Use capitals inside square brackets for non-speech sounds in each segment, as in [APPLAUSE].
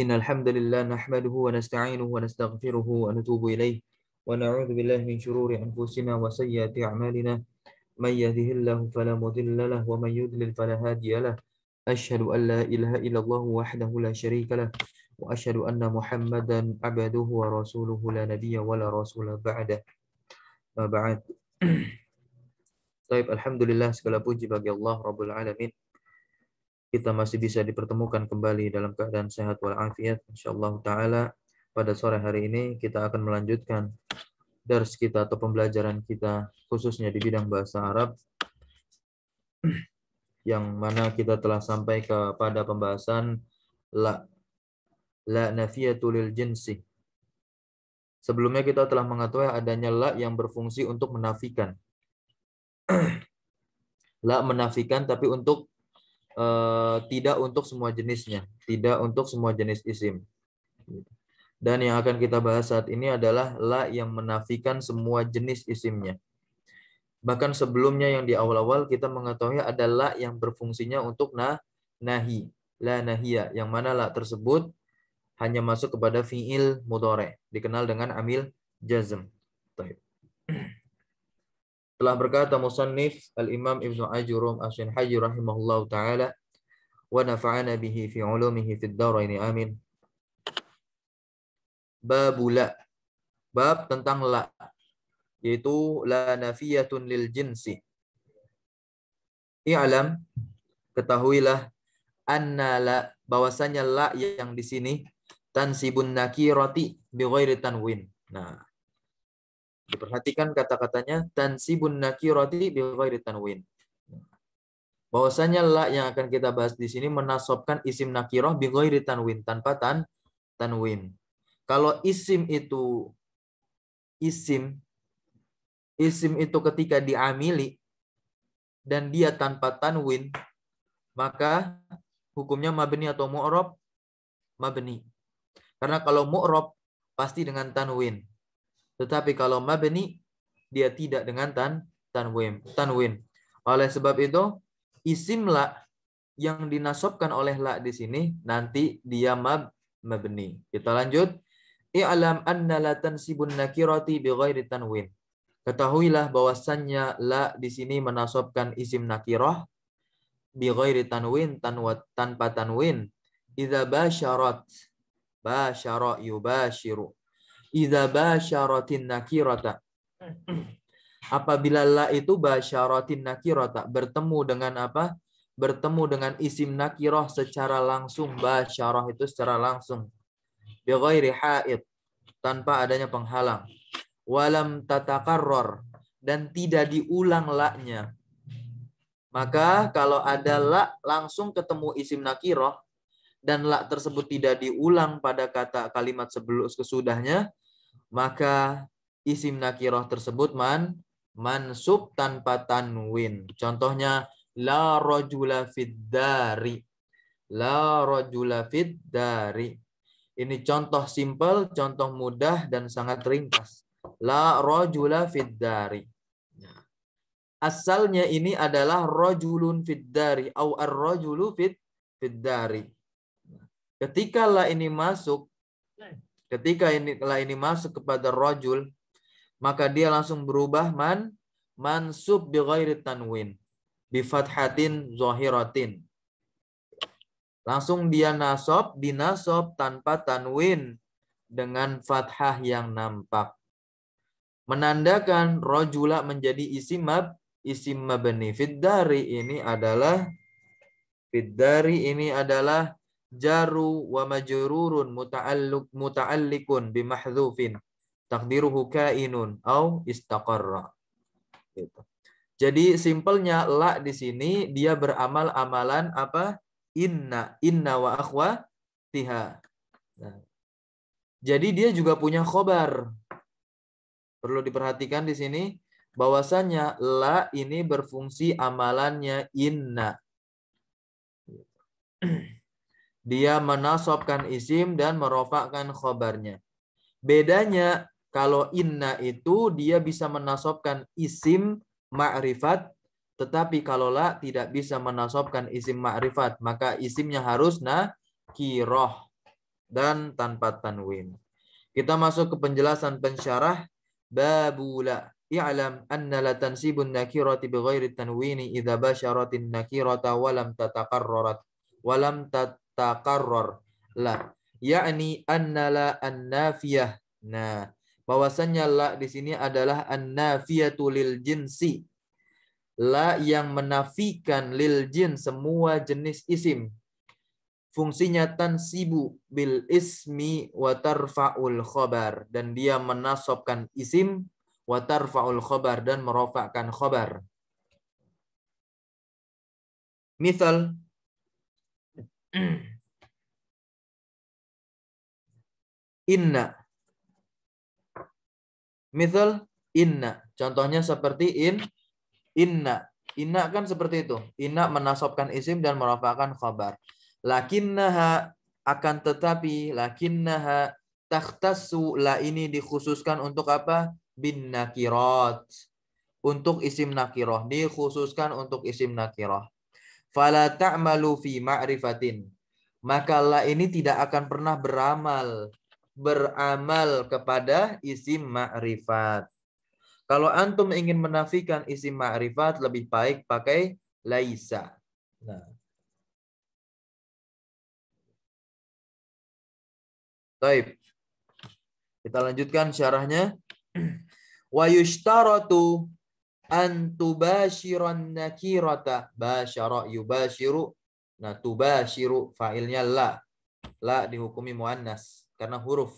إن الحمد لله نحمده ونستعينه ونستغفره ونتوب إليه ونعوذ بالله من شرور أنفسنا وسيئات أعمالنا من يهده الله فلا مضل له ومن يضلل فلا هادي له أشهد أن لا إله إلا الله وحده لا شريك له وأشهد أن محمدا عبده ورسوله لا نبي ولا رسول بعده ما بعد [CLEARS THROAT] طيب الحمد لله segala puji bagi Allah Rabbul Alamin kita masih bisa dipertemukan kembali dalam keadaan sehat walafiat insyaallah taala pada sore hari ini kita akan melanjutkan dars kita atau pembelajaran kita khususnya di bidang bahasa Arab yang mana kita telah sampai kepada pembahasan la la nafiyatul jinsi sebelumnya kita telah mengetahui adanya la yang berfungsi untuk menafikan [CLEARS THROAT] la menafikan tapi untuk Eh, tidak untuk semua jenisnya, tidak untuk semua jenis isim. Dan yang akan kita bahas saat ini adalah la yang menafikan semua jenis isimnya. Bahkan sebelumnya yang di awal-awal kita mengetahui ada la yang berfungsinya untuk nah nahi, la nahia, yang mana la tersebut hanya masuk kepada fiil mudore, dikenal dengan amil jazm. Baik. Telah berkata musannif Al-Imam Ibnu Ajurum Asin Haji rahimahullahu taala wa nafa'ana bihi fi ulumihi fid dharain amin. Babula bab tentang la yaitu la nafiyatun lil jinsi. I'lam ketahuilah anna la bahwasanya la yang di sini tansibun nakirati bi ghairi tanwin. Nah, Diperhatikan kata-katanya tansibun nakirati bi ghairi tanwin. Bahwasanya la yang akan kita bahas di sini menasobkan isim nakiroh bi ghairi tanwin tanpa tan tanwin. Kalau isim itu isim isim itu ketika diamili dan dia tanpa tanwin maka hukumnya mabni atau mu'rob mabni. Karena kalau mu'rob pasti dengan tanwin. Tetapi kalau mabni dia tidak dengan tan tanwin. Tanwin. Oleh sebab itu isim la yang dinasobkan oleh la di sini nanti dia mab mabni. Kita lanjut. I'lam anna la tansibun nakirati ghairi tanwin. Ketahuilah bahwasannya la di sini menasobkan isim nakirah ghairi tanwin tanwa, tanpa tanwin. Idza basyarat basyara yubashiru idza basyaratin nakirata. Apabila la itu basyaratin nakirata bertemu dengan apa? Bertemu dengan isim nakiroh secara langsung. Basyarah itu secara langsung. Bi haid tanpa adanya penghalang. Walam tatakarror dan tidak diulang laknya. Maka kalau ada la langsung ketemu isim nakiroh dan la tersebut tidak diulang pada kata kalimat sebelum kesudahnya, maka isim nakiroh tersebut man mansub tanpa tanwin. Contohnya la rojula dari La rojula dari Ini contoh simpel, contoh mudah dan sangat ringkas. La rojula dari nah, Asalnya ini adalah rojulun fiddari au ar-rojulu fid fiddari. Nah, ketika la ini masuk Ketika ini telah ini masuk kepada rojul, maka dia langsung berubah man mansub bi ghairi tanwin bi fathatin zahiratin. Langsung dia nasob, dinasob tanpa tanwin dengan fathah yang nampak. Menandakan rojula menjadi isim mab, isim mabni. Fiddari ini adalah dari ini adalah jaru wa majrurun muta'alluq muta'alliqun bi mahdhufin takdiruhu kainun au istaqarra. Gitu. Jadi simpelnya la di sini dia beramal amalan apa? Inna, inna wa akhwa tiha. Nah. Jadi dia juga punya khobar. Perlu diperhatikan di sini bahwasanya la ini berfungsi amalannya inna. Gitu. [CLEARS THROAT] Dia menasobkan isim dan merofakkan khobarnya. Bedanya kalau inna itu dia bisa menasobkan isim ma'rifat tetapi kalau la tidak bisa menasobkan isim ma'rifat, maka isimnya harus na kiroh dan tanpa tanwin. Kita masuk ke penjelasan pensyarah babula. I'lam anna la tansibun nakirati bighairi tanwini idza basharatin nakirata walam tataqarrarat walam tat takarror lah, yakni anna la annafiyah nah bahwasanya la di sini adalah annafiyatu lil jinsi la yang menafikan lil jin semua jenis isim fungsinya tansibu bil ismi wa tarfa'ul khobar dan dia menasobkan isim wa tarfa'ul khobar dan merofakkan khobar misal Hmm. Inna. Misal inna. Contohnya seperti in, inna. Inna kan seperti itu. Inna menasobkan isim dan merafakan khabar. Lakinnaha akan tetapi lakinnaha takhtassu la ini dikhususkan untuk apa? Bin nakirat. Untuk isim nakirah, Dikhususkan untuk isim nakirah fala ta'malu fi ma'rifatin. Maka la ini tidak akan pernah beramal beramal kepada isim ma'rifat. Kalau antum ingin menafikan isim ma'rifat lebih baik pakai laisa. Nah. Taib. Kita lanjutkan syarahnya. [CLEARS THROAT] Wa yushtaratu antubashiron nakirata basyara yubashiru nah tubashiru fa'ilnya la la dihukumi muannas karena huruf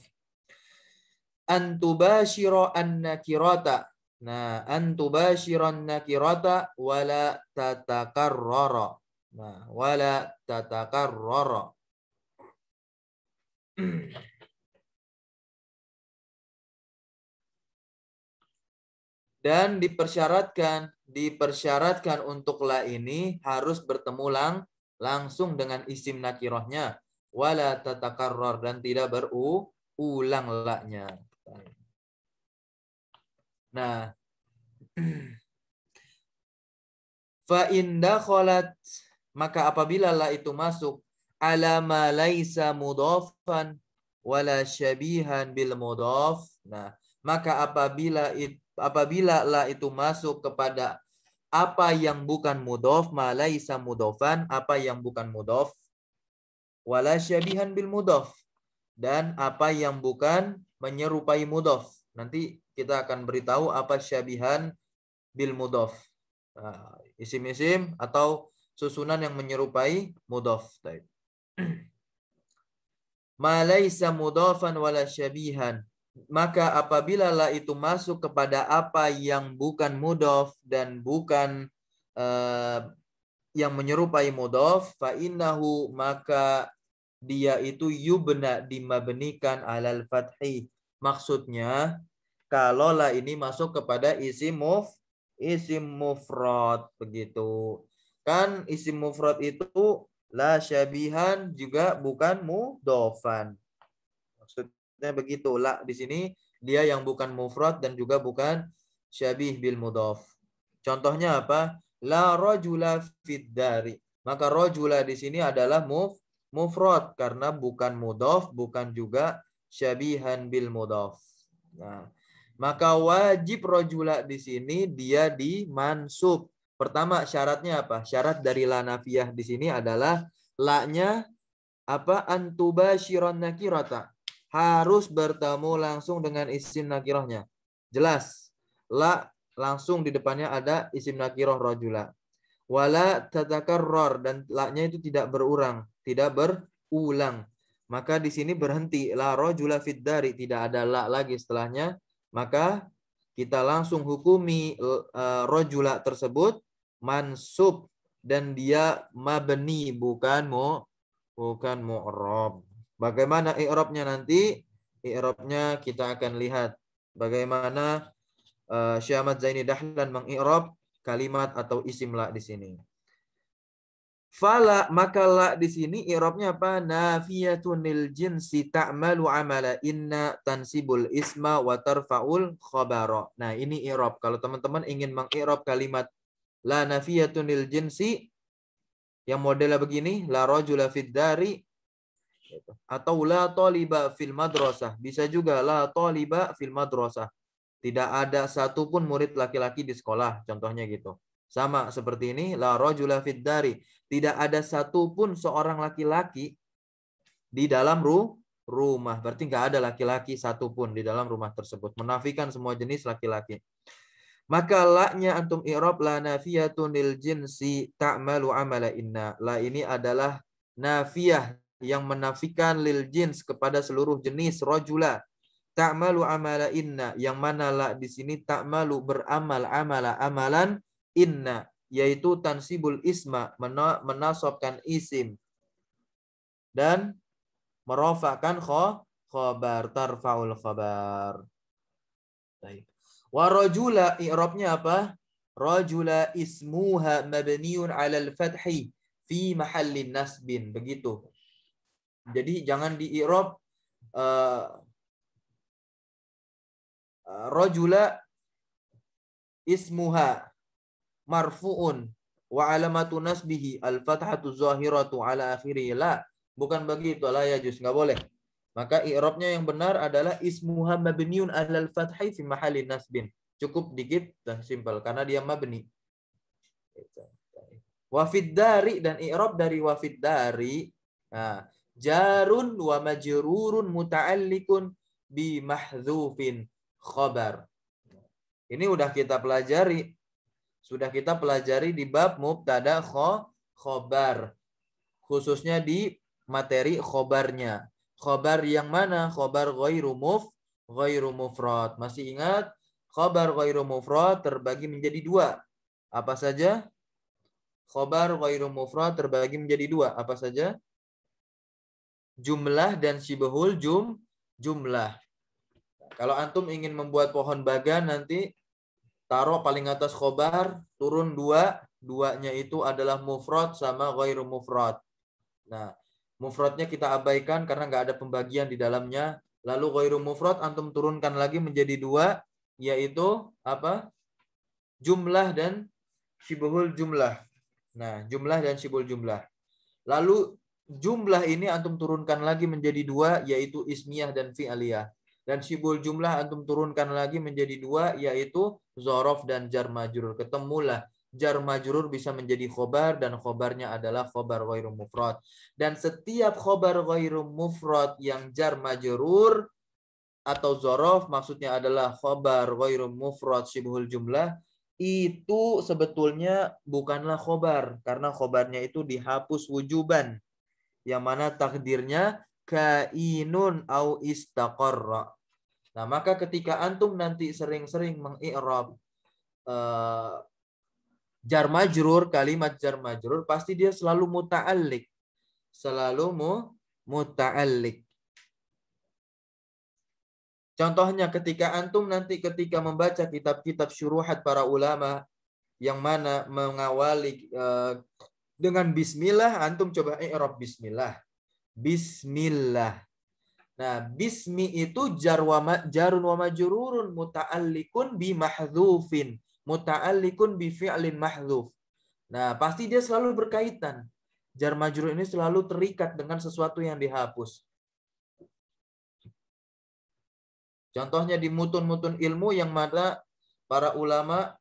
antubashiro nakirata nah antubashiron nakirata wala tatakarrara nah wala tatakarrara [CLEARS THROAT] dan dipersyaratkan dipersyaratkan untuk la ini harus bertemu lang langsung dengan isim nakirohnya wala tatakarror dan tidak berulang la-nya. Nah, [CLEARS THROAT] fa indakhalat kholat maka apabila la itu masuk ala ma laisa mudofan wala syabihan bil mudof. Nah, maka apabila it, apabila la itu masuk kepada apa yang bukan mudof malaisa mudofan apa yang bukan mudof wala syabihan bil mudof dan apa yang bukan menyerupai mudof nanti kita akan beritahu apa syabihan bil mudof nah, isim-isim atau susunan yang menyerupai mudof [CLEARS THROAT] malaisa mudofan wala syabihan maka apabila la itu masuk kepada apa yang bukan mudof dan bukan uh, yang menyerupai mudof, fa innahu maka dia itu yubna dimabenikan alal fathi. Maksudnya kalau la ini masuk kepada isim muf isim mufrad begitu. Kan isim mufrad itu la syabihan juga bukan mudofan maksudnya begitu. La di sini dia yang bukan mufrad dan juga bukan syabih bil mudhaf. Contohnya apa? La rajula fid dari. Maka rajula di sini adalah muf mufrad karena bukan mudhaf, bukan juga syabihan bil mudhaf. Nah, maka wajib rojula di sini dia dimansub. Pertama syaratnya apa? Syarat dari la nafiyah di sini adalah la-nya apa antuba syiron nakirata harus bertemu langsung dengan isim nakirohnya. Jelas. La langsung di depannya ada isim nakiroh rojula. Wala ror. dan la-nya itu tidak berurang, tidak berulang. Maka di sini berhenti la rojula fit dari tidak ada la lagi setelahnya. Maka kita langsung hukumi e, rojula tersebut mansub dan dia mabni bukan mu bukan mu'rob. Bagaimana i'rabnya nanti? I'rabnya kita akan lihat bagaimana uh, Zaini Dahlan mengi'rab kalimat atau isim la di sini. Fala maka la di sini i'rabnya apa? Nafiyatunil jinsi ta'malu amala inna tansibul isma wa tarfa'ul khabara. Nah, ini i'rab. Kalau teman-teman ingin mengi'rab kalimat la nafiyatunil jinsi yang modelnya begini la rajula fid dari Gitu. Atau la toliba fil madrasah. Bisa juga la toliba fil madrasah. Tidak ada satupun murid laki-laki di sekolah. Contohnya gitu. Sama seperti ini. La rojula fid dari. Tidak ada satupun seorang laki-laki di dalam ru rumah. Berarti nggak ada laki-laki satupun di dalam rumah tersebut. Menafikan semua jenis laki-laki. Maka laknya antum i'rab la nafiyatun lil jinsi ta'malu amala inna. La ini adalah nafiyah yang menafikan lil jins kepada seluruh jenis rojula malu amala inna yang mana lah di sini tak malu beramal amala amalan inna yaitu tansibul isma menasobkan isim dan merofakan kho khobar tarfaul khobar warajula i'rabnya apa rajula ismuha mabniun 'alal fathi fi mahallin nasbin begitu jadi jangan di irob uh, eh, eh, rojula ismuha marfu'un wa alamatu nasbihi al fathatu zahiratu ala akhirih la bukan begitu lah ya juz nggak boleh maka i'rabnya yang benar adalah ismuha mabniun al fathai fi mahalli nasbin cukup dikit dan simpel karena dia mabni wafid dari dan i'rab dari wafid dari nah jarun wa majrurun muta'alliqun bi mahdzufin khabar. Ini udah kita pelajari. Sudah kita pelajari di bab mubtada khabar. Khususnya di materi khobarnya. Khobar yang mana? Khobar ghairu muf, ghairu mufrad. Masih ingat? Khobar ghairu mufrad terbagi menjadi dua. Apa saja? Khobar ghairu mufrad terbagi menjadi dua. Apa saja? jumlah dan syibhul jum jumlah. Kalau antum ingin membuat pohon baga nanti taruh paling atas khobar, turun dua, duanya itu adalah mufrad sama ghairu mufrad. Nah, mufradnya kita abaikan karena nggak ada pembagian di dalamnya. Lalu ghairu mufrad antum turunkan lagi menjadi dua, yaitu apa? Jumlah dan shibuhul jumlah. Nah, jumlah dan syibhul jumlah. Lalu jumlah ini antum turunkan lagi menjadi dua yaitu ismiyah dan fi'aliyah. dan sibul jumlah antum turunkan lagi menjadi dua yaitu zorof dan jar majrur ketemulah jar majrur bisa menjadi khobar dan khobarnya adalah khobar ghairu mufrad dan setiap khobar ghairu mufrad yang jar majrur atau zorof maksudnya adalah khobar ghairu mufrad sibul jumlah itu sebetulnya bukanlah khobar karena khobarnya itu dihapus wujuban yang mana takdirnya kainun au istaqarra. Nah, maka ketika antum nanti sering-sering mengi'rab uh, eh, jar majrur, kalimat jar majrur pasti dia selalu muta'allik. Selalu mu muta'allik. Contohnya ketika antum nanti ketika membaca kitab-kitab syuruhat para ulama yang mana mengawali uh, dengan bismillah antum coba i'rab eh, ya bismillah. Bismillah. Nah, bismi itu jar wa jarun wa majrurun muta'alliqun bi mahdhufin muta'alliqun bi fi'lin mahdhuf Nah, pasti dia selalu berkaitan. Jar majrur ini selalu terikat dengan sesuatu yang dihapus. Contohnya di mutun-mutun ilmu yang mana para ulama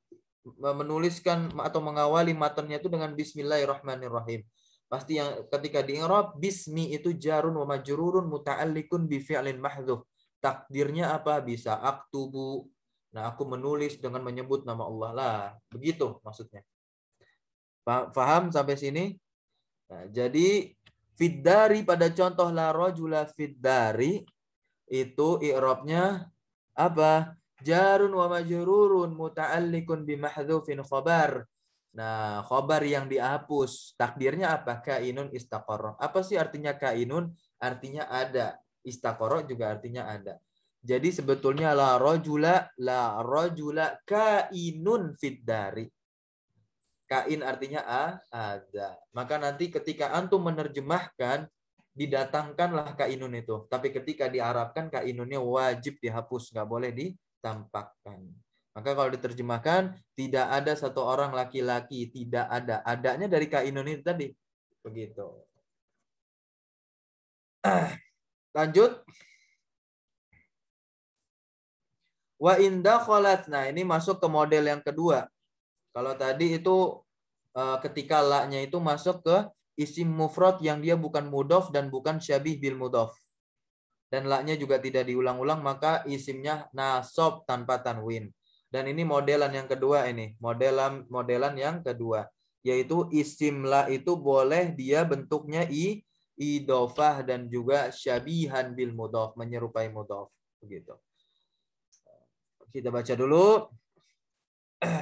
menuliskan atau mengawali matanya itu dengan bismillahirrahmanirrahim. Pasti yang ketika di Arab bismi itu jarun wa majrurun muta'alliqun bi fi'lin mahdzuf. Takdirnya apa? Bisa aktubu. Nah, aku menulis dengan menyebut nama Allah lah. Begitu maksudnya. Faham sampai sini? Nah, jadi fiddari pada contoh la rajula fiddari itu i'rabnya apa? Jarun wa majrurun muta'alliqun mahdzufin khabar. Nah, khabar yang dihapus. Takdirnya apa? Kainun istaqarra. Apa sih artinya kainun? Artinya ada. Istaqarra juga artinya ada. Jadi sebetulnya la rojula, la rojula kainun dari Kain artinya a, ada. Maka nanti ketika antum menerjemahkan, didatangkanlah kainun itu. Tapi ketika diarabkan kainunnya wajib dihapus, nggak boleh di, tampakkan Maka kalau diterjemahkan, tidak ada satu orang laki-laki, tidak ada. Adanya dari kainun itu tadi. Begitu. [CLEARS THROAT] Lanjut. Wa indah kholat. Nah, ini masuk ke model yang kedua. Kalau tadi itu eh, ketika laknya itu masuk ke isim mufrad yang dia bukan mudof dan bukan syabih bil mudof dan laknya juga tidak diulang-ulang maka isimnya nasob tanpa tanwin. Dan ini modelan yang kedua ini, modelan modelan yang kedua yaitu isim la itu boleh dia bentuknya i idofah dan juga syabihan bil mudof menyerupai mudof begitu. Kita baca dulu. [CLEARS THROAT]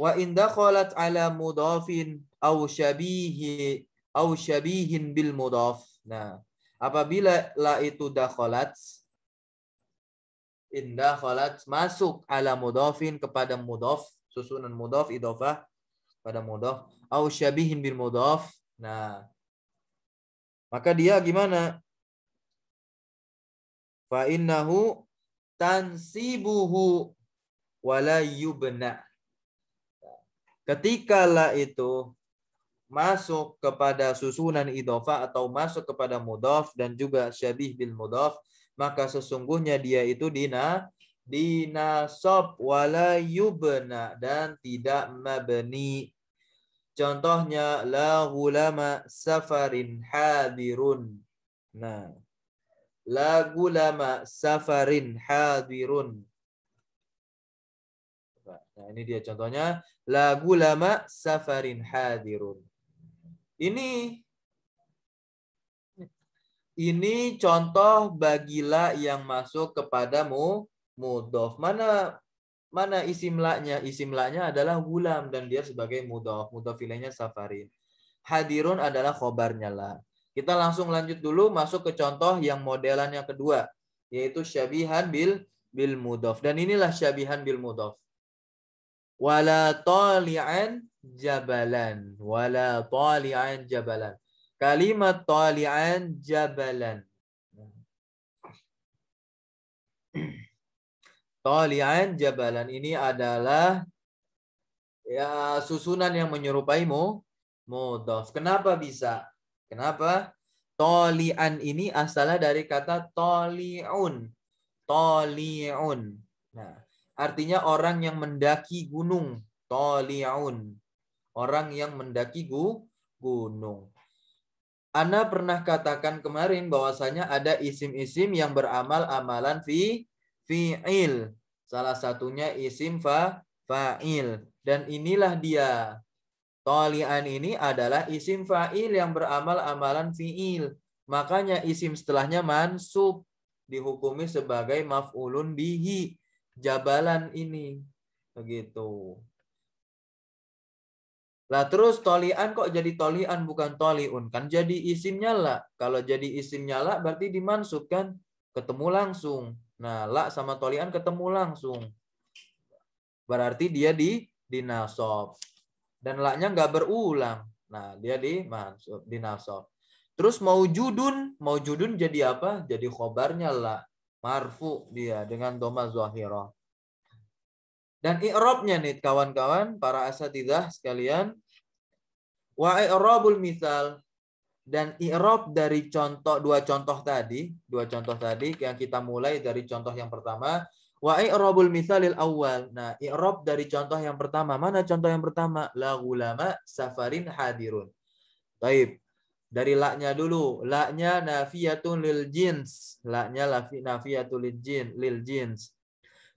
Wa inda khalat ala mudofin au syabihi au syabihin bil mudof. Nah, Apabila la itu dakholat, indah kholat masuk ala mudofin kepada mudof, susunan mudof, idofah pada mudof, au syabihin bil mudof. Nah, maka dia gimana? Fa innahu tansibuhu wala yubna. Ketika la itu masuk kepada susunan idofa atau masuk kepada mudof dan juga syabih bil mudof maka sesungguhnya dia itu dina dinasob wala yubna dan tidak mabni. Contohnya la gulama safarin hadirun. Nah, la gulama safarin hadirun. Nah, ini dia contohnya la gulama safarin hadirun. Ini ini contoh bagilah yang masuk kepadamu mudof. Mana mana isim la Isim adalah gulam dan dia sebagai mudof. Mudof safari safarin. Hadirun adalah khobarnya lah Kita langsung lanjut dulu masuk ke contoh yang modelan yang kedua yaitu syabihan bil bil mudof. Dan inilah syabihan bil mudof. Wala tali'an jabalan wala tali'an jabalan. Kalimat tali'an jabalan. Tali'an jabalan ini adalah ya susunan yang menyerupai mu mudhaf. Kenapa bisa? Kenapa? tali'an ini asalnya dari kata taliun. Taliun. Nah, artinya orang yang mendaki gunung. Toliun orang yang mendaki gu, gunung. Ana pernah katakan kemarin bahwasanya ada isim-isim yang beramal amalan fi fi'il. Salah satunya isim fa fa'il dan inilah dia. Tolian ini adalah isim fa'il yang beramal amalan fi'il. Makanya isim setelahnya mansub dihukumi sebagai maf'ulun bihi. Jabalan ini. Begitu. Lah terus tolian kok jadi tolian bukan toliun kan jadi isimnya nyala. Kalau jadi isimnya nyala berarti dimansub kan? ketemu langsung. Nah, la sama tolian ketemu langsung. Berarti dia di dinasob. Dan la-nya nggak berulang. Nah, dia di masuk dinasob. Terus mau judun, mau judun jadi apa? Jadi khobarnya la. Marfu dia dengan doma zahirah. Dan i'rabnya nih kawan-kawan para asatidah sekalian. Wa i'rabul misal dan i'rab dari contoh dua contoh tadi, dua contoh tadi yang kita mulai dari contoh yang pertama wa i'rabul misalil awal. Nah, i'rab dari contoh yang pertama. Mana contoh yang pertama? La ulama safarin hadirun. Taib. Dari laknya dulu. Laknya nafiyatun lil jins. Laknya nafiyatun lil jin, lil jins.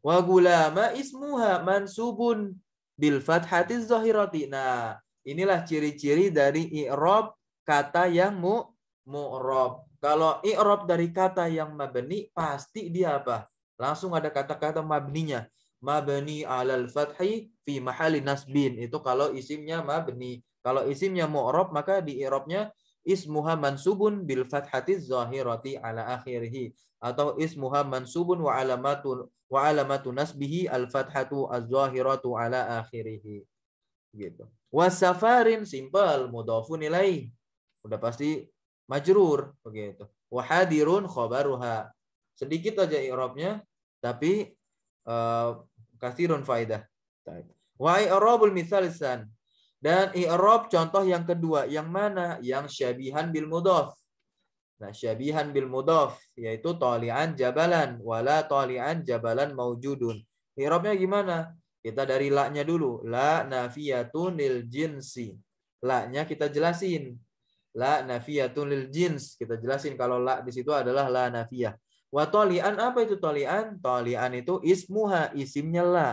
Wa gulama ismuha mansubun bil fathati zahirati. Nah, inilah ciri-ciri dari i'rab kata yang mu mu'rab. Kalau i'rab dari kata yang mabni pasti dia apa? Langsung ada kata-kata mabninya. Mabni alal fathi fi mahali nasbin. Itu kalau isimnya mabni. Kalau isimnya mu'rab maka di i'rabnya ismuha mansubun bil fathati zahirati ala akhirih atau ismuha mansubun wa alamatu wa alamatu nasbihi al fathatu az zahiratu ala akhirih gitu safarin simple mudhafun nilai udah pasti majrur begitu wahadirun khobaruha sedikit aja i'rabnya tapi uh, eh, kasirun faidah wa i'rabul misalisan dan i'rab contoh yang kedua, yang mana? Yang syabihan bil mudof. Nah, syabihan bil mudof yaitu talian jabalan wala talian jabalan maujudun. I'rabnya gimana? Kita dari la-nya dulu. La nafiyatun lil jinsi. La-nya kita jelasin. La nafiyatun lil jins. Kita jelasin kalau la di situ adalah la nafiyah. Wa talian apa itu talian? Talian itu ismuha, isimnya la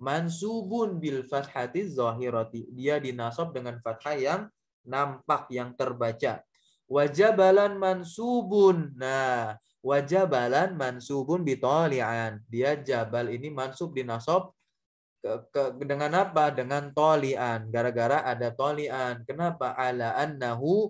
mansubun bil fathati zahirati. Dia dinasab dengan fathah yang nampak, yang terbaca. Wajabalan mansubun. Nah, wajabalan mansubun bitolian. Dia jabal ini mansub dinasab ke, ke, dengan apa? Dengan tolian. Gara-gara ada tolian. Kenapa? Ala annahu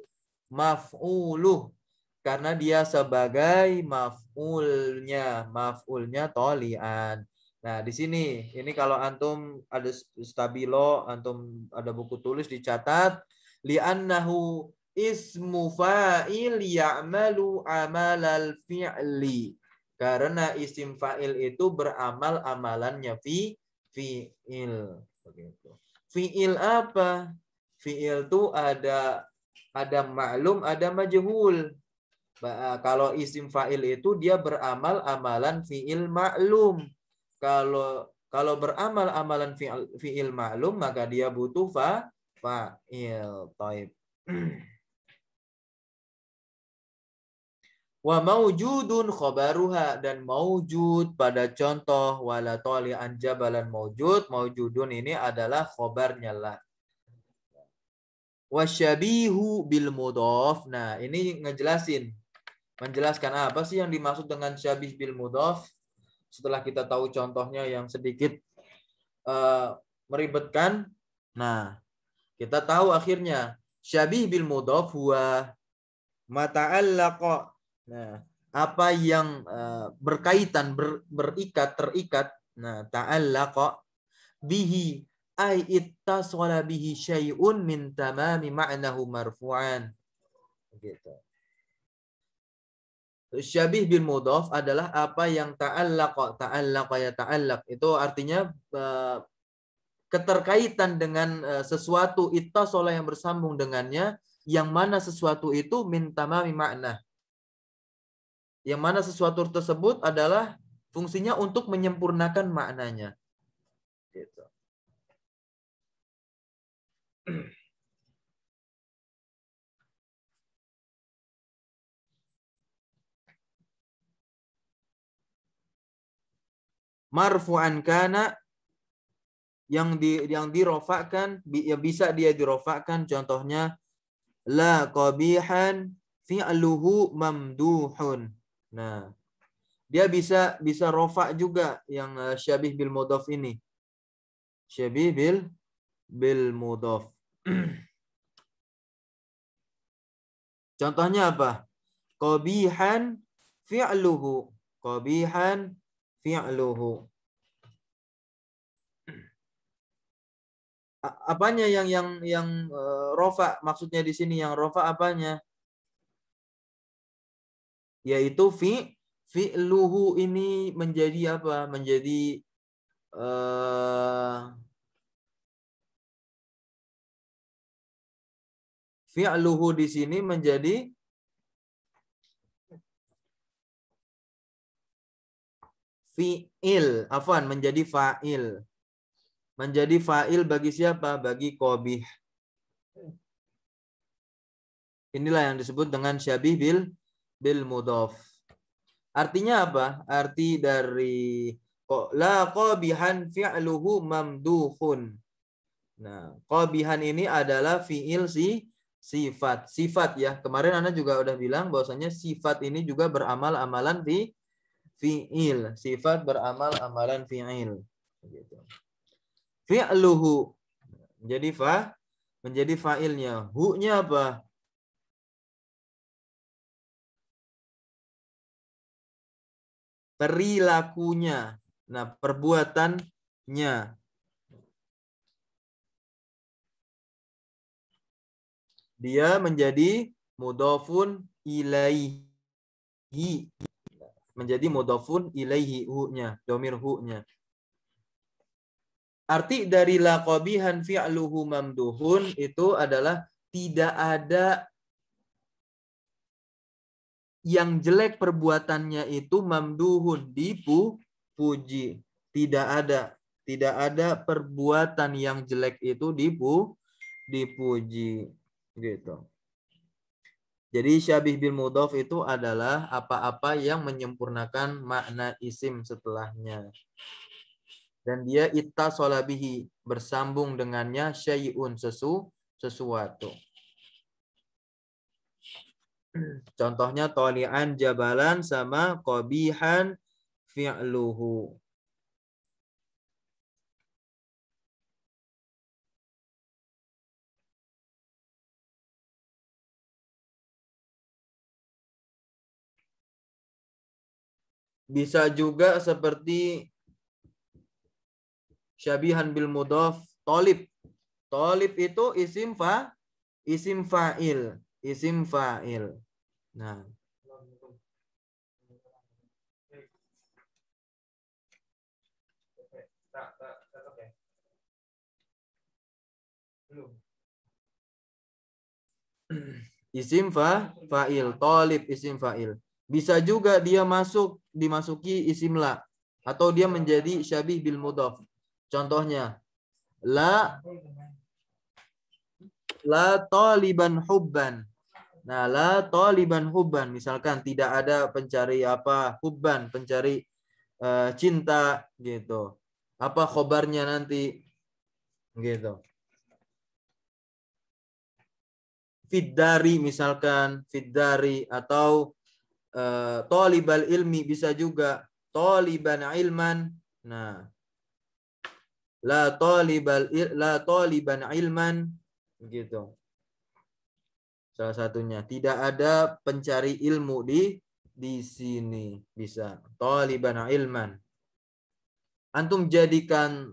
maf'uluh. Karena dia sebagai maf'ulnya. Maf'ulnya tolian. Nah, di sini ini kalau antum ada stabilo, antum ada buku tulis dicatat li'annahu ismu fa'il ya'malu amalal fi'li. Karena isim fa'il itu beramal amalannya fi fi'il begitu. Fi'il apa? Fi'il itu ada ada maklum, ada majhul. Kalau isim fa'il itu dia beramal amalan fi'il maklum kalau kalau beramal amalan fi'il fi ma'lum maka dia butuh fa fa'il. Taib. [CLEARS THROAT] Wa maujudun khobaruha dan maujud pada contoh wala toli'an jabalan maujud. Maujudun ini adalah khobarnya lah. Wasyabihu bil mudhof. Nah, ini ngejelasin. Menjelaskan apa sih yang dimaksud dengan syabih bil mudhof? setelah kita tahu contohnya yang sedikit uh, meribetkan nah kita tahu akhirnya syabih bil mudhaf huwa mata'allaqa nah apa yang uh, berkaitan ber, berikat terikat nah ta'allaqa bihi ai ittasala bihi syai'un min tamami ma'nahu marfu'an gitu Syabih bil mudhaf adalah apa yang ta'allaq ta'allaq ya ta'allaq. Itu artinya e, keterkaitan dengan e, sesuatu itu seolah yang bersambung dengannya yang mana sesuatu itu minta mami makna. Yang mana sesuatu tersebut adalah fungsinya untuk menyempurnakan maknanya. marfu'an kana yang di yang dirofakkan ya bisa dia dirofakkan contohnya la qabihan fi'luhu mamduhun nah dia bisa bisa rofa juga yang eh, syabih bil mudhaf ini syabih bil bil mudhaf contohnya apa qabihan fi'luhu qabihan fi'luhu. Hmm. Apanya yang yang yang uh, rofa maksudnya di sini yang rofa apanya? Yaitu fi fi'luhu ini menjadi apa? Menjadi uh, fi'luhu di sini menjadi fi'il, afwan menjadi fa'il. Menjadi fa'il bagi siapa? Bagi kobih. Inilah yang disebut dengan syabih bil bil mudof. Artinya apa? Arti dari la qabihan fi'luhu mamduhun. Nah, qabihan ini adalah fi'il si sifat. Sifat ya. Kemarin Anda juga udah bilang bahwasanya sifat ini juga beramal amalan fi fi'il. Sifat beramal amalan fi'il. Gitu. Fi'luhu. menjadi fa menjadi fa'ilnya. Hu-nya apa? Perilakunya. Nah, perbuatannya. Dia menjadi mudofun ilaihi menjadi mudhafun ilaihi hu-nya, domir hu-nya. Arti dari laqabihan fi'luhu mamduhun itu adalah tidak ada yang jelek perbuatannya itu mamduhun dipuji. Tidak ada, tidak ada perbuatan yang jelek itu dipu dipuji gitu. Jadi syabih bil mudhof itu adalah apa-apa yang menyempurnakan makna isim setelahnya. Dan dia itta solabihi, bersambung dengannya syai'un sesu, sesuatu. Contohnya tolian jabalan sama kobihan fi'luhu. Bisa juga seperti syabihan bil mudhaf tolib. Tolib itu isim fa isim fa'il, isim fa'il. Nah, [CLEARS THROAT] isim fa fa'il tolib isim fa'il bisa juga dia masuk dimasuki isim atau dia menjadi syabih bil mudhaf. Contohnya la la taliban hubban. Nah, la taliban hubban misalkan tidak ada pencari apa hubban, pencari uh, cinta gitu. Apa khobarnya nanti gitu. Fiddari misalkan, fiddari atau Eh, tolibal ilmi bisa juga toliban ilman. Nah, la tolibal il, la toliban ilman gitu. Salah satunya tidak ada pencari ilmu di di sini bisa toliban ilman. Antum jadikan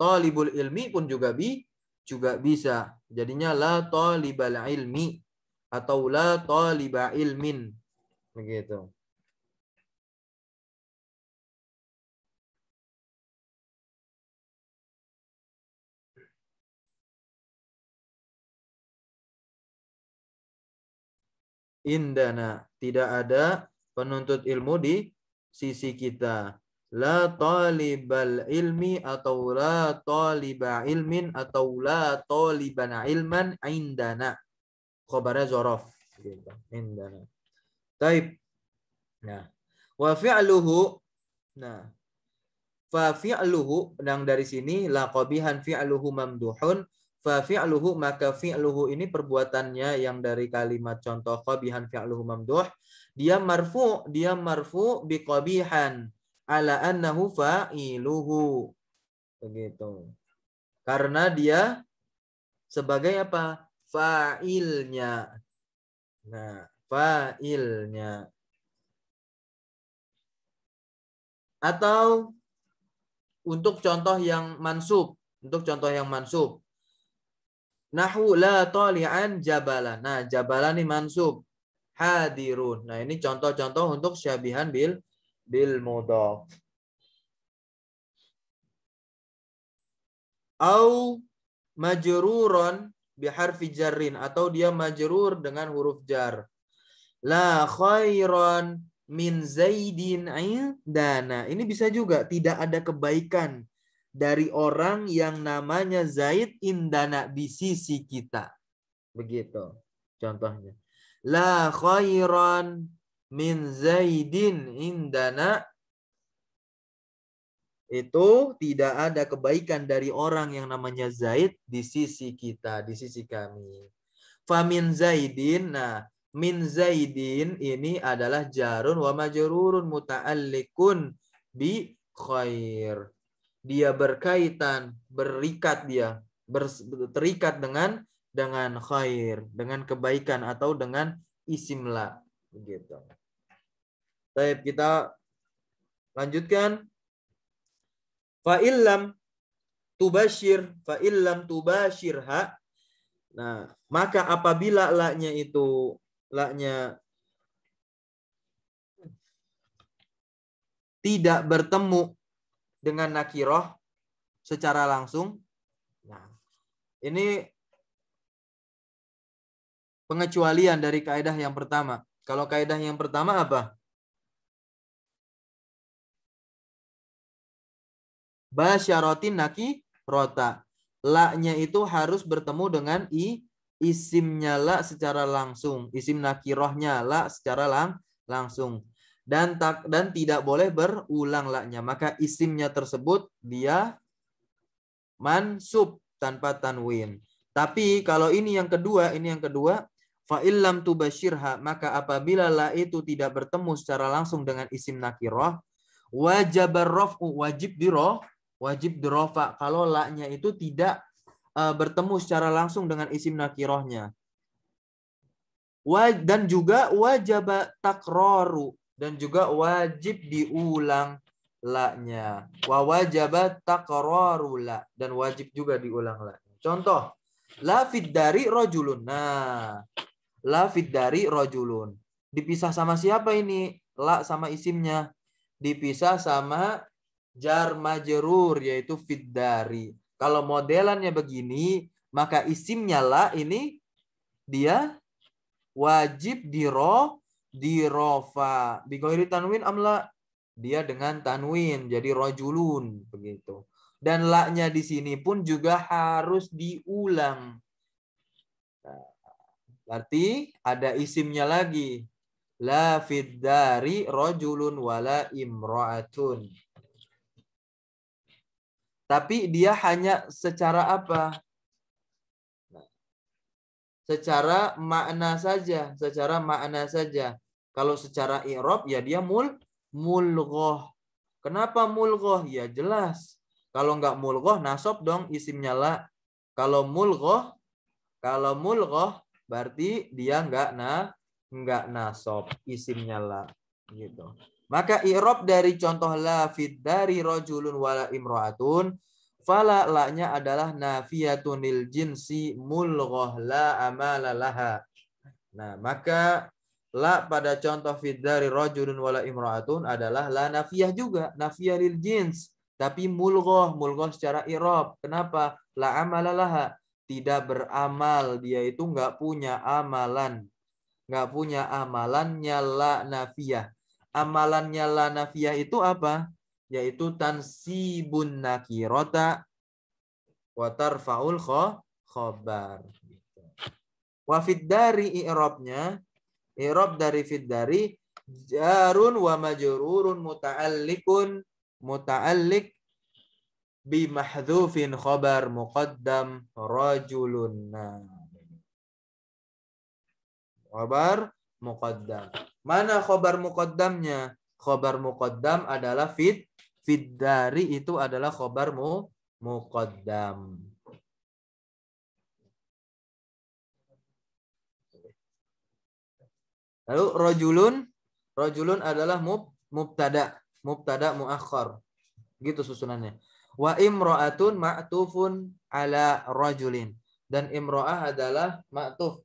tolibul ilmi pun juga bi juga bisa. Jadinya la tolibal ilmi atau la taliba ilmin begitu indana tidak ada penuntut ilmu di sisi kita la talibal ilmi atau la taliba ilmin atau la taliban ilman indana khabarnya zorof gitu indana taib nah wa fi'luhu nah fa fi'luhu yang dari sini laqabihan fi'luhu mamduhun fa fi'luhu maka fi'luhu ini perbuatannya yang dari kalimat contoh qabihan fi'luhu mamduh dia marfu dia marfu bi qabihan ala annahu fa'iluhu begitu karena dia sebagai apa fa'ilnya. Nah, fa'ilnya. Atau untuk contoh yang mansub, untuk contoh yang mansub. Nahu la tali'an jabala, Nah, jabala ini mansub. Hadirun. Nah, ini contoh-contoh untuk syabihan bil bil mudhaf. Au majruron biharfi jarrin atau dia majrur dengan huruf jar. La khairan min zaidin indana. Ini bisa juga tidak ada kebaikan dari orang yang namanya Zaid indana di sisi kita. Begitu contohnya. La khairan min zaidin indana itu tidak ada kebaikan dari orang yang namanya Zaid di sisi kita, di sisi kami. Famin Zaidin, nah min Zaidin ini adalah jarun wa majrurun muta'allikun bi khair. Dia berkaitan, berikat dia, ber, terikat dengan dengan khair, dengan kebaikan atau dengan isimla begitu. Baik, kita lanjutkan. Fa illam tubashir, fa illam tubashirha. Nah, maka apabila laknya itu laknya tidak bertemu dengan nakiroh secara langsung. Nah, ini pengecualian dari kaidah yang pertama. Kalau kaidah yang pertama apa? Basyarotin naki rota. La-nya itu harus bertemu dengan i isimnya la secara langsung. Isim nakirohnya la secara lang langsung. Dan tak dan tidak boleh berulang laknya Maka isimnya tersebut dia mansub tanpa tanwin. Tapi kalau ini yang kedua, ini yang kedua, Fa'ilam tu basyirha, maka apabila la itu tidak bertemu secara langsung dengan isim nakiroh, wajib rof'u wajib diroh, wajib dirofa kalau laknya itu tidak uh, bertemu secara langsung dengan isim nakirohnya. Dan juga wajib takroru dan juga wajib diulang laknya. nya Wa wajib takroru la dan wajib juga diulang la. Contoh, lafid dari rojulun. Nah, lafid dari rojulun. Dipisah sama siapa ini? Lak sama isimnya. Dipisah sama jar majerur yaitu dari. Kalau modelannya begini, maka isimnya la ini dia wajib di diro dirofa bigoiri tanwin amla dia dengan tanwin jadi rojulun begitu dan laknya di sini pun juga harus diulang nah, berarti ada isimnya lagi la fiddari rojulun wala imroatun tapi dia hanya secara apa? Secara makna saja, secara makna saja. Kalau secara irob ya dia mul mulgoh. Kenapa mulgoh? Ya jelas. Kalau nggak mulgoh nasob dong isimnya la. Kalau mulgoh kalau mulgoh berarti dia nggak na nggak nasob isimnya la gitu. Maka i'rab dari contoh fid dari rojulun wala imro'atun fala la-nya adalah nafiyatunil jinsi mulghoh la amala laha. Nah, maka la pada contoh fid dari rojulun wala imro'atun adalah la nafiyah juga, nafiyah lil jins. Tapi mulghoh, mulghoh secara i'rab. Kenapa? La amala laha. Tidak beramal, dia itu nggak punya amalan. Nggak punya amalannya la nafiyah amalannya la nafiyah itu apa? Yaitu tansibun nakirota wa tarfa'ul khobar. Wa dari i'rabnya, i'rab dari fid dari jarun wa majururun mutaallikun mutaallik bi mahdhufin khobar muqaddam rajulun. khobar muqaddam. Mana khobar muqaddamnya? Khobar muqaddam adalah fit fit dari itu adalah khobar mu, muqaddam. Lalu rojulun, rojulun adalah mub, mubtada, mubtada muakhir. Gitu susunannya. Wa imro'atun ma'tufun ala rojulin. Dan imro'ah adalah ma'tuf.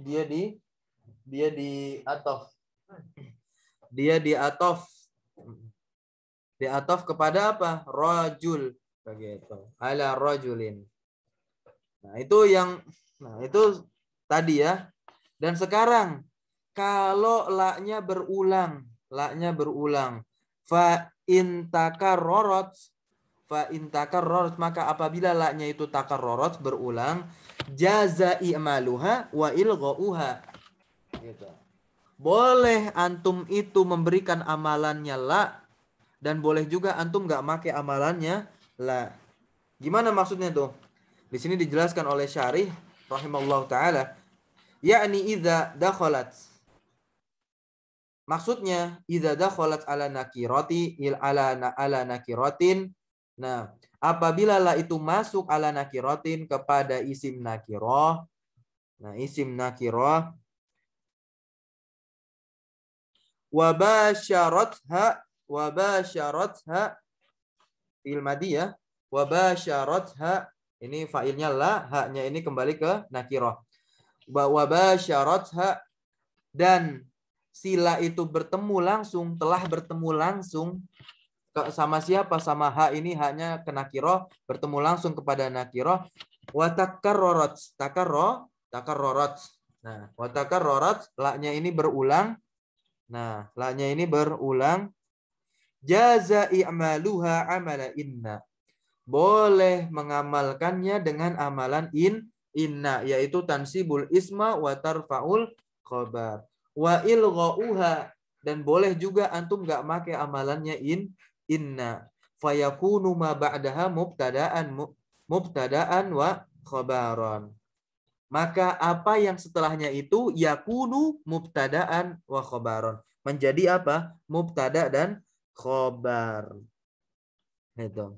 Dia di dia di atof. Dia diatof diatof kepada apa? Rajul begitu. Ala rojulin. Nah, itu yang nah itu tadi ya. Dan sekarang kalau laknya berulang, laknya berulang. Fa intakarorot fa intakarorot maka apabila laknya itu takarorot berulang jaza i'maluha wa ilghauha gitu boleh antum itu memberikan amalannya la dan boleh juga antum nggak make amalannya la. Gimana maksudnya tuh? Di sini dijelaskan oleh Syarih rahimallahu taala yakni idza dakhalat Maksudnya idza dakhalat ala nakirati il ala na, ala nakiratin. Nah, apabila la itu masuk ala nakiratin kepada isim nakirah. Nah, isim nakirah wabasharatha wabasharatha fi'il madi ya wabasharatha ini fa'ilnya la haknya ini kembali ke nakirah wabasharatha dan sila itu bertemu langsung telah bertemu langsung sama siapa sama ha ini haknya ke nakirah bertemu langsung kepada nakirah watakarrorat takarro takarrorat nah watakarrorat laknya ini berulang Nah, la-nya ini berulang. Jaza i'maluha amala inna. Boleh mengamalkannya dengan amalan in inna yaitu tansibul isma wa tarfaul khabar wa ilghauha dan boleh juga antum nggak make amalannya in inna fayakunu ma ba'daha mubtada'an mubtada'an wa khabaran maka apa yang setelahnya itu yakunu mubtadaan wa khobaron. Menjadi apa? Mubtada dan khobar. Itu.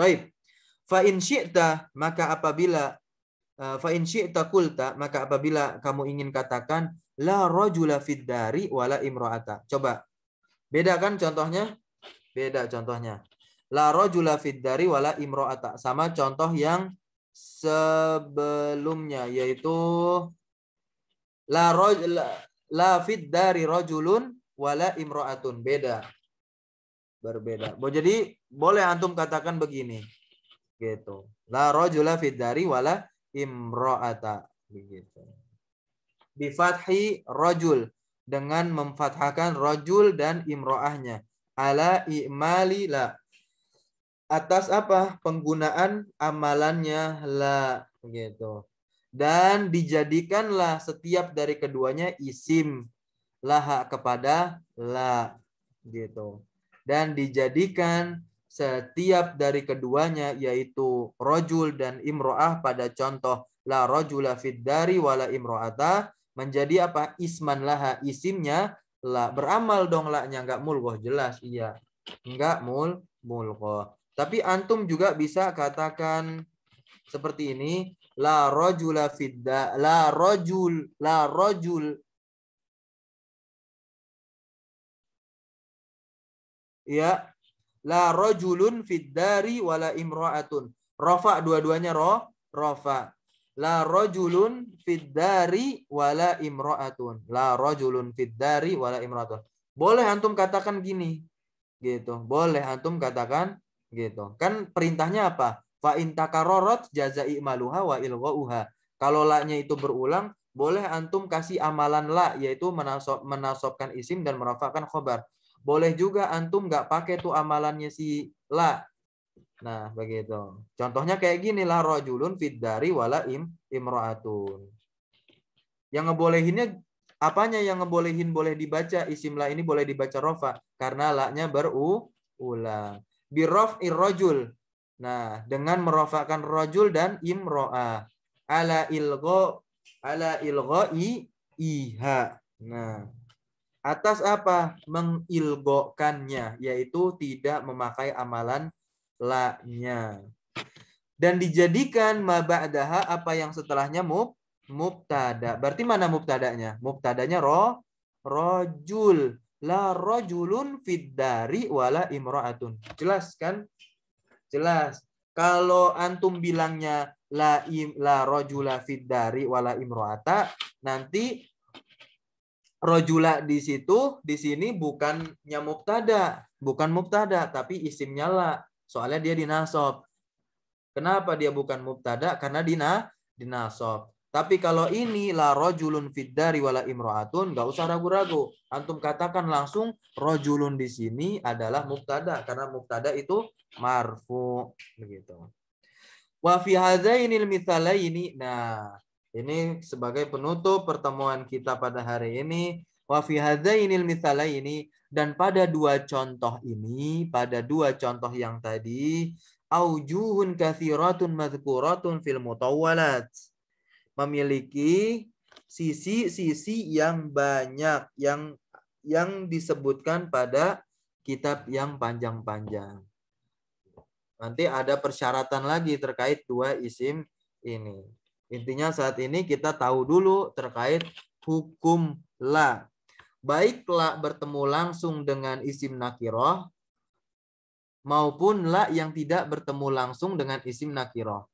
Baik. Fa in syi'ta, maka apabila e, fa in syi'ta kulta, maka apabila kamu ingin katakan la rajula fid dari wala imra'ata. Coba. Beda kan contohnya? Beda contohnya la rajula fid dari wala imro'ata. Sama contoh yang sebelumnya yaitu la roj, la, la dari rojulun wala imro'atun. Beda. Berbeda. Jadi boleh antum katakan begini. Gitu. La rojula fid dari wala imro'ata. Begitu. Bifathi rojul. Dengan memfathahkan rojul dan imro'ahnya. Ala i'mali la atas apa penggunaan amalannya lah gitu dan dijadikanlah setiap dari keduanya isim laha kepada la gitu dan dijadikan setiap dari keduanya yaitu rojul dan imroah pada contoh la rojula dari wala imroata menjadi apa isman laha isimnya lah beramal dong lah nya nggak mulgoh jelas iya nggak mul mulgoh tapi antum juga bisa katakan seperti ini, la rajula fidda la rajul la rajul ya la rajulun fiddari wala imra'atun rafa dua-duanya roh rafa la rajulun fiddari wala imra'atun la rajulun fiddari wala imra'atun boleh antum katakan gini gitu boleh antum katakan gitu. Kan perintahnya apa? Fa intakarorot jazai maluha wa ilghauha. Kalau la itu berulang, boleh antum kasih amalan la yaitu menasob, menasobkan isim dan merafakkan khobar. Boleh juga antum nggak pakai tuh amalannya si la. Nah, begitu. Contohnya kayak gini lah rojulun dari wala im imroatun. Yang ngebolehinnya apanya yang ngebolehin boleh dibaca isim la ini boleh dibaca rofa karena la-nya berulang birof irrojul. Nah, dengan merofakan rojul dan imro'a. Ala ilgo ala ilgoi iha. Nah, atas apa mengilgokannya, yaitu tidak memakai amalan la-nya. Dan dijadikan mabadaha apa yang setelahnya mub mubtada. Berarti mana mubtadanya? Mubtadanya ro rojul la rojulun dari wala imro'atun. Jelas kan? Jelas. Kalau antum bilangnya la im, la rojula dari wala imro'ata, nanti rojula di situ di sini bukannya mubtada, bukan mubtada tapi isimnya la. Soalnya dia dinasob. Kenapa dia bukan mubtada? Karena dina dinasob. Tapi kalau ini la rojulun fiddari wala imro'atun, nggak usah ragu-ragu. Antum katakan langsung rojulun di sini adalah muktada karena muktada itu marfu begitu. Wa fi hadzainil mitsalaini. Nah, ini sebagai penutup pertemuan kita pada hari ini. Wa fi hadzainil mitsalaini dan pada dua contoh ini, pada dua contoh yang tadi, aujuhun kathiratun madhkuratun fil mutawwalat memiliki sisi-sisi yang banyak yang yang disebutkan pada kitab yang panjang-panjang. Nanti ada persyaratan lagi terkait dua isim ini. Intinya saat ini kita tahu dulu terkait hukum la. baiklah bertemu langsung dengan isim nakiroh maupun la yang tidak bertemu langsung dengan isim nakiroh.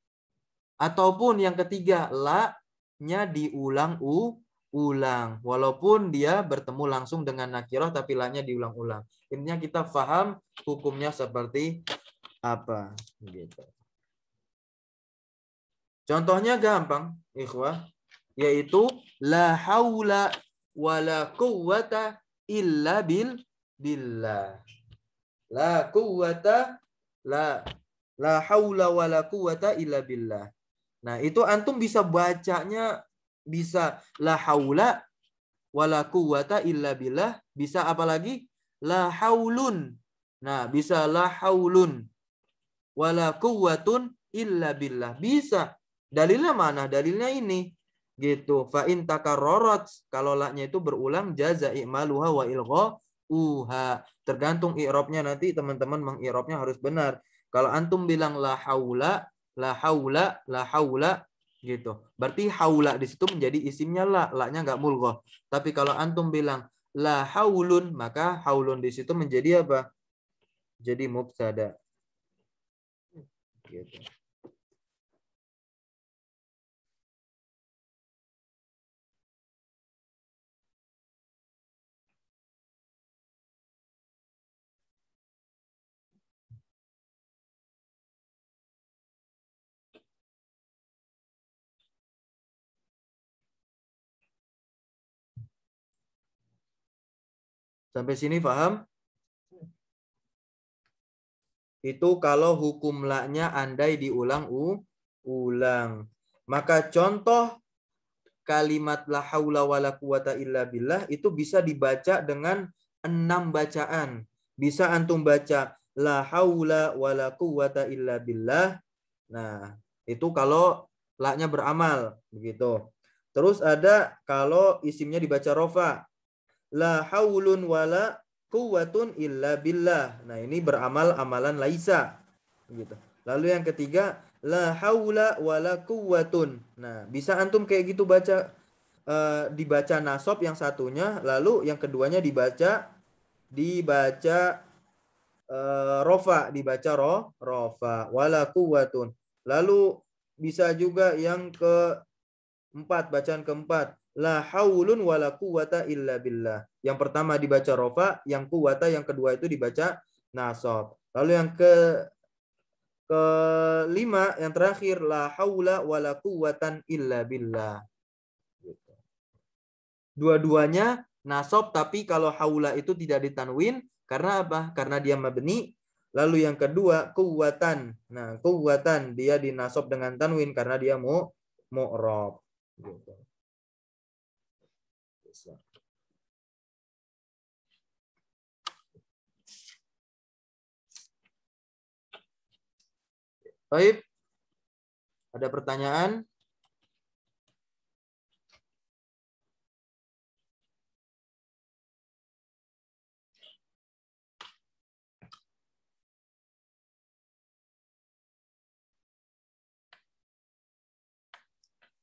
Ataupun yang ketiga, la-nya diulang u ulang. Walaupun dia bertemu langsung dengan nakirah tapi la-nya diulang-ulang. Intinya kita paham hukumnya seperti apa. Gitu. Contohnya gampang, ikhwah. Yaitu, la haula wala quwwata illa bil billah. La quwwata la la haula wala quwwata illa billah. Nah, itu antum bisa bacanya bisa la haula wala quwata illa billah, bisa apalagi la haulun. Nah, bisa la haulun wala quwatun illa billah. Bisa. Dalilnya mana? Dalilnya ini. Gitu. Fa in kalau laknya itu berulang jaza i'maluha wa ilgha uha. Tergantung i'rabnya nanti teman-teman mengirobnya harus benar. Kalau antum bilang la haula la haula la haula gitu. Berarti haula di situ menjadi isimnya la, la-nya nggak mulgoh. Tapi kalau antum bilang la haulun, maka haulun di situ menjadi apa? Jadi mubtada. Gitu. Sampai sini paham? Itu kalau hukum laknya andai diulang u, ulang. Maka contoh kalimat la haula wala quwata illa billah itu bisa dibaca dengan enam bacaan. Bisa antum baca la haula wala quwata illa billah. Nah, itu kalau laknya beramal begitu. Terus ada kalau isimnya dibaca rofa la haulun wala kuwatun illa billah. Nah, ini beramal amalan laisa. Gitu. Lalu yang ketiga, la haula wala kuwatun. Nah, bisa antum kayak gitu baca uh, dibaca nasab yang satunya, lalu yang keduanya dibaca dibaca uh, rofa, dibaca ro, rofa wala kuwatun. Lalu bisa juga yang keempat bacaan keempat la haulun wala quwata illa billah. Yang pertama dibaca rofa, yang kuwata yang kedua itu dibaca nasab. Lalu yang ke kelima yang terakhir la haula wala quwatan illa billah. Gitu. Dua-duanya nasab tapi kalau haula itu tidak ditanwin karena apa? Karena dia mabni. Lalu yang kedua kuwatan. Nah, kuwatan dia dinasab dengan tanwin karena dia mu mu'rab. Gitu. Baik. Ada pertanyaan?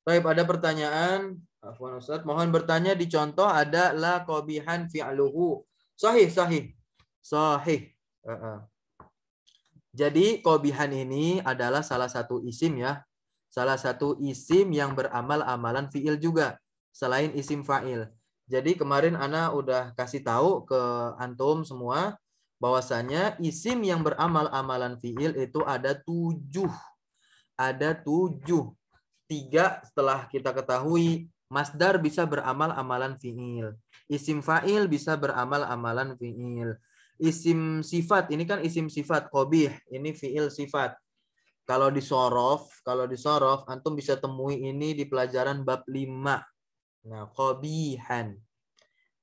Baik, ada pertanyaan. Afwan Ustaz, mohon bertanya di contoh ada la qabihan fi'luhu. Sahih, sahih. Sahih. Uh -uh. Jadi kobihan ini adalah salah satu isim ya. Salah satu isim yang beramal amalan fiil juga selain isim fa'il. Jadi kemarin Ana udah kasih tahu ke antum semua bahwasanya isim yang beramal amalan fiil itu ada tujuh. Ada tujuh. Tiga setelah kita ketahui masdar bisa beramal amalan fiil. Isim fa'il bisa beramal amalan fiil isim sifat ini kan isim sifat kobih ini fiil sifat kalau disorof kalau disorof antum bisa temui ini di pelajaran bab 5 nah kobihan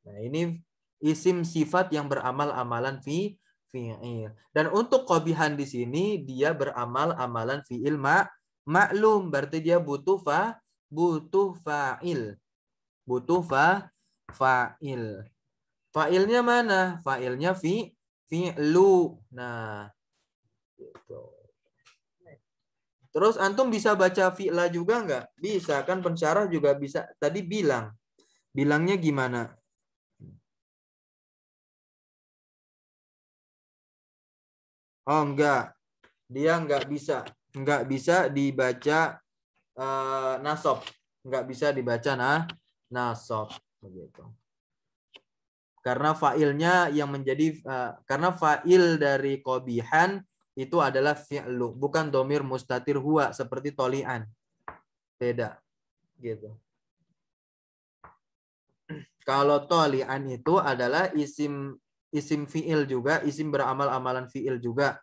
nah ini isim sifat yang beramal amalan fi fiil dan untuk kobihan di sini dia beramal amalan fiil ma maklum berarti dia butuh fa butuh fa'il butuh fa fa'il Fa'ilnya mana? Fa'ilnya fi lu Nah, gitu. Terus antum bisa baca fi'la juga nggak? Bisa kan pensyarah juga bisa. Tadi bilang. Bilangnya gimana? Oh enggak. Dia enggak bisa. Enggak bisa dibaca uh, eh, nasob. Enggak bisa dibaca nah nasob begitu karena fa'ilnya yang menjadi uh, karena fa'il dari kobihan itu adalah fi'lu bukan domir mustatir huwa seperti tolian beda gitu kalau tolian itu adalah isim isim fi'il juga isim beramal amalan fi'il juga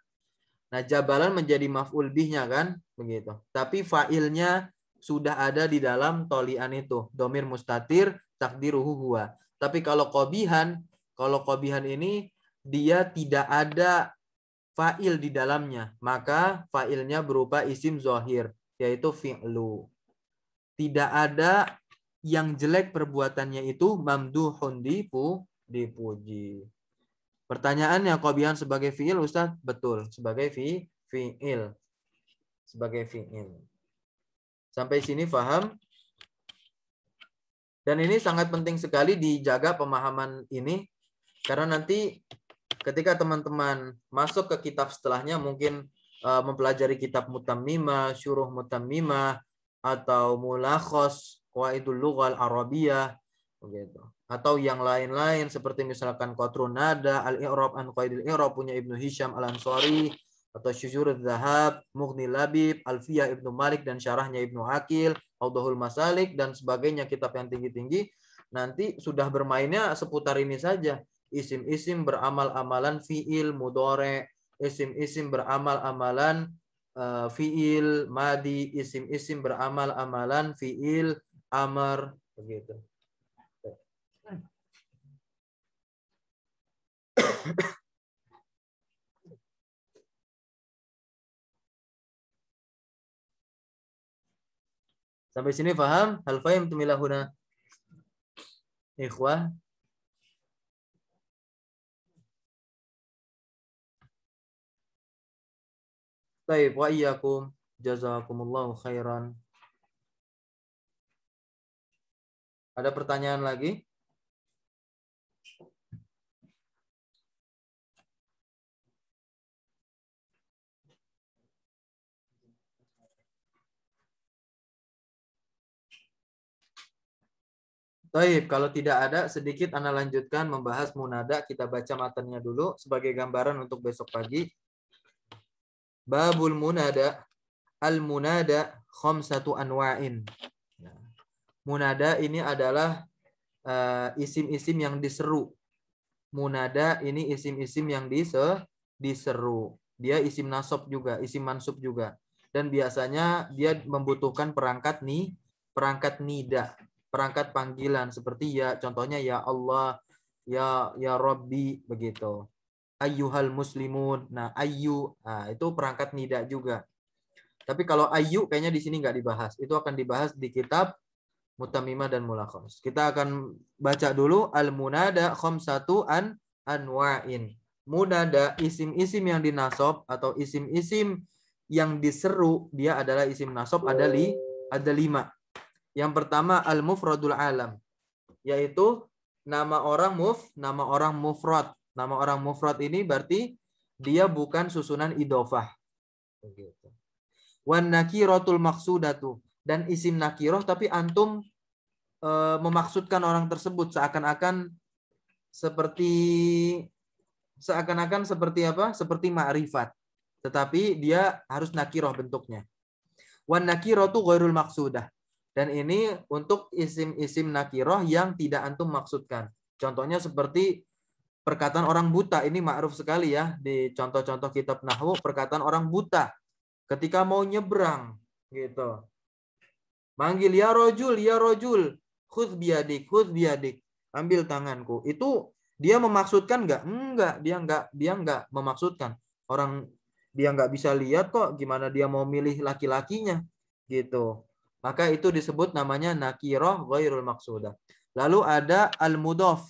nah jabalan menjadi maf'ul bihnya kan begitu tapi fa'ilnya sudah ada di dalam tolian itu domir mustatir takdiruhu huwa tapi kalau kobihan, kalau kobihan ini dia tidak ada fa'il di dalamnya. Maka fa'ilnya berupa isim zohir, yaitu fi'lu. Tidak ada yang jelek perbuatannya itu mamduhun dipu, dipuji. Pertanyaannya, kobihan sebagai fi'il, Ustaz? Betul, sebagai fi, fi'il. Sebagai fi'il. Sampai sini faham? Dan ini sangat penting sekali dijaga pemahaman ini karena nanti ketika teman-teman masuk ke kitab setelahnya mungkin eh, mempelajari kitab Mutamima, syuruh Mutamima, atau mulakhos, Waidul lughal arabiyah begitu. Atau yang lain-lain seperti misalkan qatrun nada, al-i'rab an qaidil i'rab punya Ibnu Hisham Al-Ansari atau Syujur Zahab, Mughni Labib, Alfiyah Ibnu Malik dan syarahnya Ibnu Akil Audahul Masalik dan sebagainya kitab yang tinggi-tinggi nanti sudah bermainnya seputar ini saja isim-isim beramal-amalan fiil mudore isim-isim beramal-amalan uh, fiil madi isim-isim beramal-amalan fiil amar begitu hmm. Sampai sini paham? Hal fahim tumilahuna. Ikhwah. Baik, wa iyyakum. Jazakumullahu khairan. Ada pertanyaan lagi? Taib, kalau tidak ada, sedikit Anda lanjutkan membahas munada. Kita baca matanya dulu sebagai gambaran untuk besok pagi. Babul munada, al-munada khomsatu anwa'in. Ya. munada ini adalah eh, isim-isim uh, yang diseru. Munada ini isim-isim yang dise, diseru. Dia isim nasab juga, isim mansub juga. Dan biasanya dia membutuhkan perangkat nih, perangkat nida perangkat panggilan seperti ya contohnya ya Allah, ya ya Robbi begitu. ayuhal muslimun. Nah, ayu nah, itu perangkat nida juga. Tapi kalau ayu kayaknya di sini nggak dibahas. Itu akan dibahas di kitab Mutamimah dan Mulakhas. Kita akan baca dulu al-munada khom satu an anwa'in. Munada isim-isim yang dinasob atau isim-isim yang diseru dia adalah isim nasob ada li ada lima. Yang pertama al-mufradul alam yaitu nama orang muf, nama orang mufrad. Nama orang mufrad ini berarti dia bukan susunan idofah. Wan nakiratul maksudatu dan isim nakiroh tapi antum e, memaksudkan orang tersebut seakan-akan seperti seakan-akan seperti apa? Seperti ma'rifat. Tetapi dia harus nakiroh bentuknya. Wan nakiratu ghairul maksudah dan ini untuk isim-isim nakiroh yang tidak antum maksudkan. Contohnya seperti perkataan orang buta. Ini ma'ruf sekali ya di contoh-contoh kitab Nahu. Perkataan orang buta ketika mau nyebrang gitu. Manggil ya rojul, ya rojul. Khudh biadik, khudh biadik. Ambil tanganku. Itu dia memaksudkan nggak? Enggak, dia nggak dia nggak memaksudkan. Orang dia nggak bisa lihat kok gimana dia mau milih laki-lakinya gitu maka itu disebut namanya nakiroh ghairul maksudah. Lalu ada al Mudof.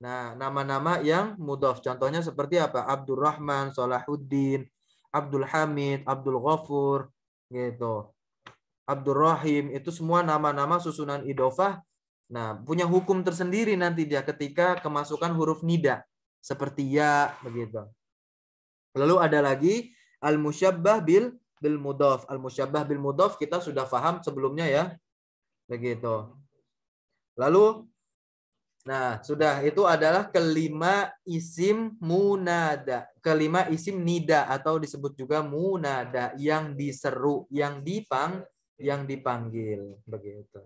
Nah, nama-nama yang Mudof. Contohnya seperti apa? Abdurrahman, Salahuddin, Abdul Hamid, Abdul Ghafur, gitu. Abdul Rahim, itu semua nama-nama susunan idofah. Nah, punya hukum tersendiri nanti dia ketika kemasukan huruf nida. Seperti ya, begitu. Lalu ada lagi al-musyabbah bil bil mudhaf. Al musyabbah bil mudhaf kita sudah paham sebelumnya ya. Begitu. Lalu nah, sudah itu adalah kelima isim munada. Kelima isim nida atau disebut juga munada yang diseru, yang dipang, yang dipanggil, begitu.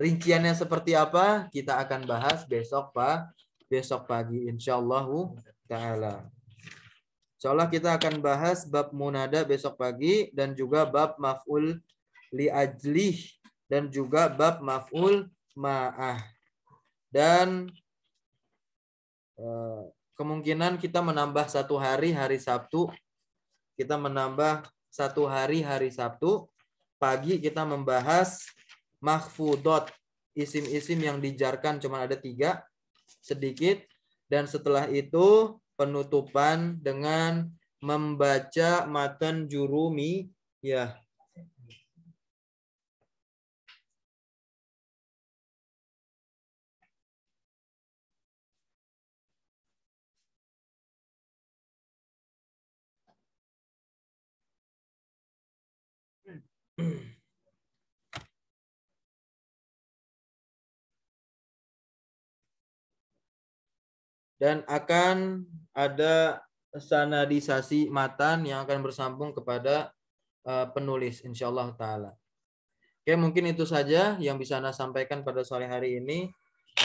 Rinciannya seperti apa? Kita akan bahas besok, Pak. Besok pagi insyaallah taala seolah kita akan bahas bab munada besok pagi dan juga bab maf'ul li ajlih dan juga bab maf'ul ma'ah. Dan eh, kemungkinan kita menambah satu hari hari Sabtu. Kita menambah satu hari hari Sabtu. Pagi kita membahas mahfudot. Isim-isim yang dijarkan cuma ada tiga. Sedikit. Dan setelah itu penutupan dengan membaca matan jurumi ya dan akan ada sanadisasi matan yang akan bersambung kepada uh, penulis insyaallah taala. Oke, mungkin itu saja yang bisa Anda sampaikan pada sore hari ini.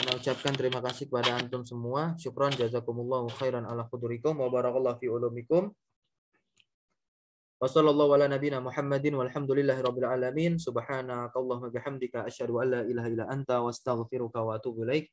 Anda ucapkan terima kasih kepada antum semua. Syukran jazakumullahu khairan ala khudurikum wa barakallahu fi ulumikum. Wa sallallahu ala nabina Muhammadin walhamdulillahi rabbil alamin. Subhanakallahumma bihamdika asyhadu an la ilaha illa anta wa astaghfiruka wa atubu ilaika.